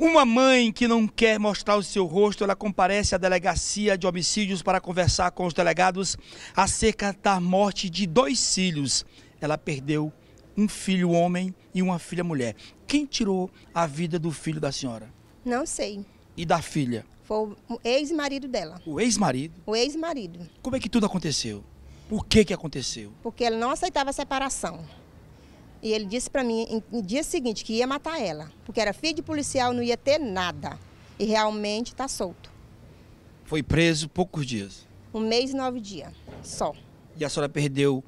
Uma mãe que não quer mostrar o seu rosto, ela comparece à delegacia de homicídios para conversar com os delegados acerca da morte de dois filhos. Ela perdeu um filho homem e uma filha mulher. Quem tirou a vida do filho da senhora? Não sei. E da filha? Foi o ex-marido dela. O ex-marido? O ex-marido. Como é que tudo aconteceu? Por que que aconteceu? Porque ela não aceitava a separação. E ele disse para mim no dia seguinte que ia matar ela, porque era filho de policial, não ia ter nada. E realmente está solto. Foi preso poucos dias? Um mês e nove dias, só. E a senhora perdeu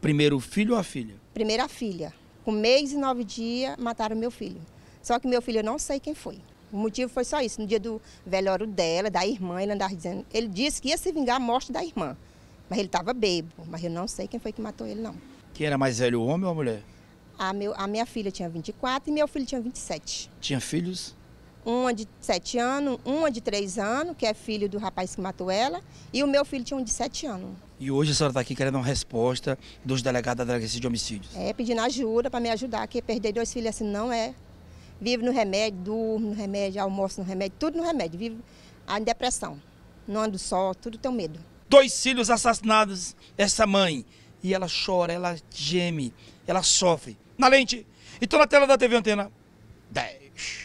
primeiro o filho ou a filha? Primeira filha. Com um mês e nove dias, mataram meu filho. Só que meu filho eu não sei quem foi. O motivo foi só isso. No dia do velório dela, da irmã, ele andava dizendo. Ele disse que ia se vingar a morte da irmã. Mas ele estava bebo. Mas eu não sei quem foi que matou ele, não. Quem era mais velho, o homem ou a mulher? A, meu, a minha filha tinha 24 e meu filho tinha 27. Tinha filhos? Uma de 7 anos, uma de 3 anos, que é filho do rapaz que matou ela, e o meu filho tinha um de 7 anos. E hoje a senhora está aqui querendo uma resposta dos delegados da Delegacia de Homicídios? É, pedindo ajuda para me ajudar, que perder dois filhos assim não é. Vivo no remédio, durmo no remédio, almoço no remédio, tudo no remédio. Vivo a depressão, não ando só, tudo tenho medo. Dois filhos assassinados, essa mãe e ela chora, ela geme, ela sofre. Na lente. Então na tela da TV Antena 10.